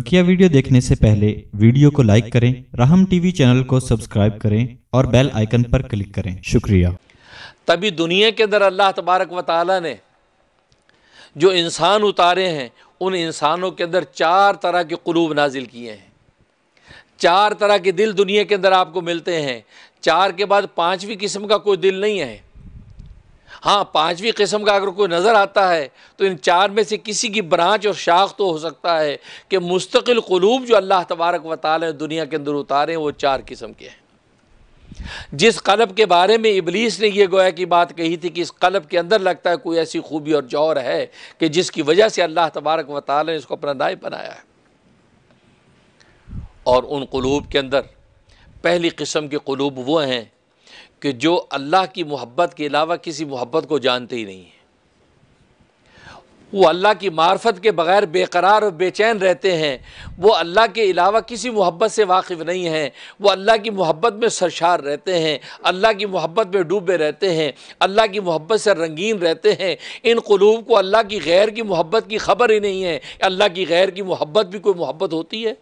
बकिया वीडियो देखने से पहले वीडियो को लाइक करें राहम टीवी चैनल को सब्सक्राइब करें और बेल आइकन पर क्लिक करें शुक्रिया तभी दुनिया के अंदर अल्लाह तबारक व ताली ने जो इंसान उतारे हैं उन इंसानों के अंदर चार तरह के कलूब नाजिल किए हैं चार तरह के दिल दुनिया के अंदर आपको मिलते हैं चार के बाद पाँचवीं किस्म का कोई दिल नहीं है हाँ पांचवी किस्म का अगर कोई नज़र आता है तो इन चार में से किसी की ब्रांच और शाख तो हो सकता है कि मुस्तकिल कलूब जो अल्लाह तबारक व ताल दुनिया के अंदर उतारे वो चार किस्म के हैं जिस कलब के बारे में इबलीस ने यह गोया की बात कही थी कि इस कलब के अंदर लगता है कोई ऐसी खूबी और जौर है कि जिसकी वजह से अल्लाह तबारक व ताल ने इसको अपना दाय बनाया है और उन कलूब के अंदर पहली किस्म के कलूब वो हैं कि जो अल्लाह की मोहब्बत के अलावा किसी मोहब्बत को जानते ही नहीं हैं वो अल्लाह की मार्फत के बग़ैर बेकरार और बेचैन रहते हैं वो अल्लाह के अलावा किसी मोहब्बत से वाकिफ़ नहीं हैं वो अल्लाह की मोहब्बत में सरशार रहते हैं अल्लाह की मोहब्बत में डूबे रहते हैं अल्लाह की मोहब्बत से रंगीन रहते हैं इन क़लूब को अल्लाह की गैर की मोहब्बत की खबर ही नहीं है अल्लाह की गैर की मोहब्बत भी कोई मोहब्बत होती है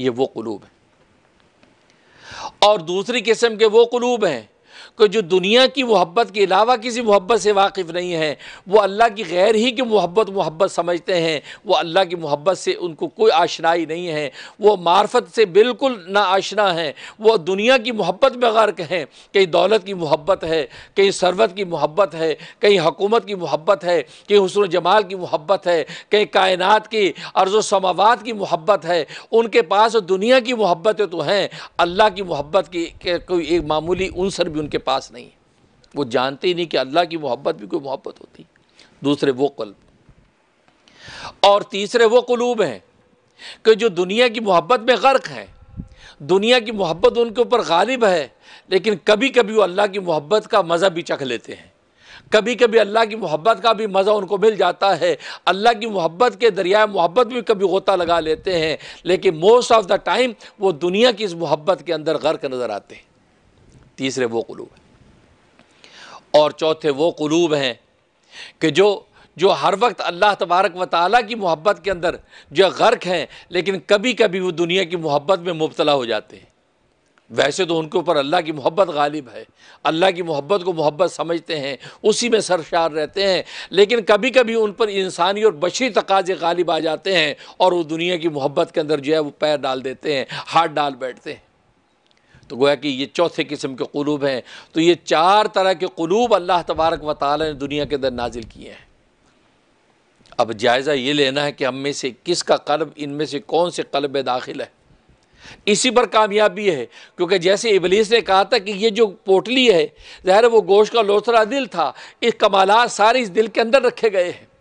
ये वो क़लूब है और दूसरी किस्म के वो कलूब हैं कि जो दुनिया की मोहब्बत के अलावा किसी मोहब्बत से वाकिफ़ नहीं है वो अल्लाह की गैर ही की मोहब्बत मोहब्बत समझते हैं वो अल्लाह की मोहब्बत से उनको कोई आशनाई नहीं है वो मार्फत से बिल्कुल ना आशना है वो दुनिया की मोहब्बत में गर्क हैं कहीं दौलत की मोहब्बत है कहीं सरवत की मोहब्बत है कहीं हकूमत की मोहब्बत है कहीं हसन जमाल की मोहब्बत है कहीं कायनत की अर्ज़ समावत की मोहब्बत है उनके पास दुनिया की मोहब्बतें तो हैं अल्लाह की मोहब्बत की कोई एक मामूली उनसर भी उनके उनके पास नहीं वो जानते ही नहीं कि अल्लाह की मोहब्बत भी कोई मोहब्बत होती दूसरे वो कल्ब और तीसरे वो कलूब हैं कि जो दुनिया की मोहब्बत में गर्क हैं दुनिया की मोहब्बत उनके ऊपर गालिब है लेकिन कभी कभी वो अल्लाह की मोहब्बत का मज़ा भी चख लेते हैं कभी कभी अल्लाह की मोहब्बत का भी मज़ा उनको मिल जाता है अल्लाह की मोहब्बत के दरियाए मोहब्बत भी कभी गोता लगा लेते हैं लेकिन मोस्ट ऑफ़ द टाइम वो दुनिया की इस मोहब्बत के अंदर गर्क नज़र आते हैं तीसरे वो कलूब हैं और चौथे वो कलूब हैं कि जो जो हर वक्त अल्लाह तबारक व ताली की मोहब्बत के अंदर जो गर्क हैं लेकिन कभी कभी वो दुनिया की मोहब्बत में मुबतला हो जाते हैं वैसे तो उनके ऊपर अल्लाह की मोहब्बत गालिब है अल्लाह की मोहब्बत को मोहब्बत समझते हैं उसी में सरशार रहते हैं लेकिन कभी कभी उन पर इंसानी और बशरी तकाजे गालिब आ जाते हैं और वो दुनिया की मोहब्बत के अंदर जो है वो पैर डाल देते हैं हाथ डाल बैठते हैं तो गोया कि ये चौथे किस्म के कलूब हैं तो ये चार तरह के कलूब अल्लाह तबारक व ताली ने दुनिया के अंदर नाजिल किए हैं अब जायज़ा ये लेना है कि हम में से किसका कल्ब इनमें से कौन से कल्ब दाखिल है इसी पर कामयाबी है क्योंकि जैसे इबलीस ने कहा था कि ये जो पोटली है ज़ाहिर वो गोश का लोथरा दिल था इस कमालात सारे इस दिल के अंदर रखे गए हैं